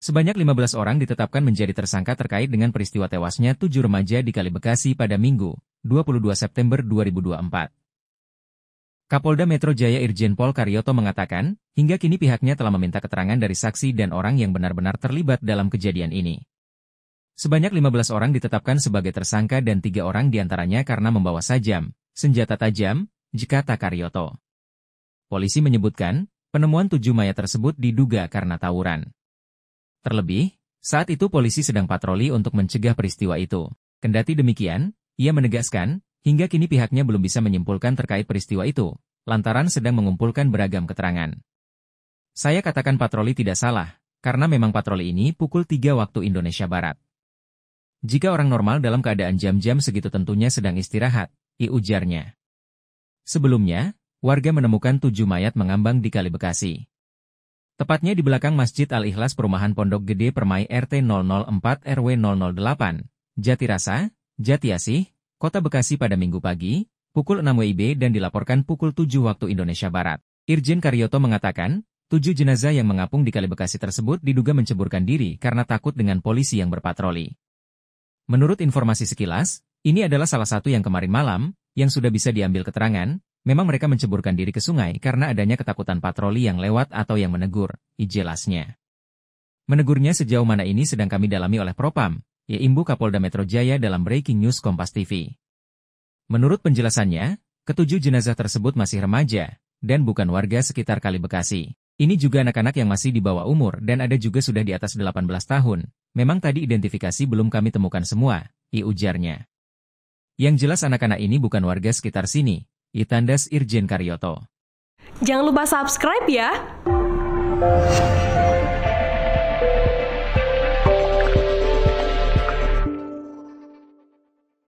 Sebanyak 15 orang ditetapkan menjadi tersangka terkait dengan peristiwa tewasnya tujuh remaja di Kali Bekasi pada Minggu, 22 September 2024. Kapolda Metro Jaya Irjen Pol Karyoto mengatakan, hingga kini pihaknya telah meminta keterangan dari saksi dan orang yang benar-benar terlibat dalam kejadian ini. Sebanyak 15 orang ditetapkan sebagai tersangka dan tiga orang diantaranya karena membawa sajam, senjata tajam, jikata Karyoto. Polisi menyebutkan, penemuan tujuh mayat tersebut diduga karena tawuran. Terlebih, saat itu polisi sedang patroli untuk mencegah peristiwa itu. Kendati demikian, ia menegaskan, hingga kini pihaknya belum bisa menyimpulkan terkait peristiwa itu, lantaran sedang mengumpulkan beragam keterangan. Saya katakan patroli tidak salah, karena memang patroli ini pukul 3 waktu Indonesia Barat. Jika orang normal dalam keadaan jam-jam segitu tentunya sedang istirahat, i ujarnya. Sebelumnya, warga menemukan tujuh mayat mengambang di Kali Bekasi. Tepatnya di belakang Masjid Al-Ikhlas Perumahan Pondok Gede Permai RT 004 RW 008, Jatirasa, Jatiasih, Kota Bekasi pada minggu pagi, pukul 6 WIB dan dilaporkan pukul 7 waktu Indonesia Barat. Irjen Karyoto mengatakan, tujuh jenazah yang mengapung di Kali Bekasi tersebut diduga menceburkan diri karena takut dengan polisi yang berpatroli. Menurut informasi sekilas, ini adalah salah satu yang kemarin malam, yang sudah bisa diambil keterangan, Memang mereka menceburkan diri ke sungai karena adanya ketakutan patroli yang lewat atau yang menegur, jelasnya. Menegurnya sejauh mana ini sedang kami dalami oleh Propam, ya Imbu Kapolda Metro Jaya dalam Breaking News Kompas TV. Menurut penjelasannya, ketujuh jenazah tersebut masih remaja, dan bukan warga sekitar Kali Bekasi. Ini juga anak-anak yang masih di bawah umur dan ada juga sudah di atas 18 tahun. Memang tadi identifikasi belum kami temukan semua, i ya ujarnya. Yang jelas anak-anak ini bukan warga sekitar sini, Itandas Irjen Karyoto. Jangan lupa subscribe ya.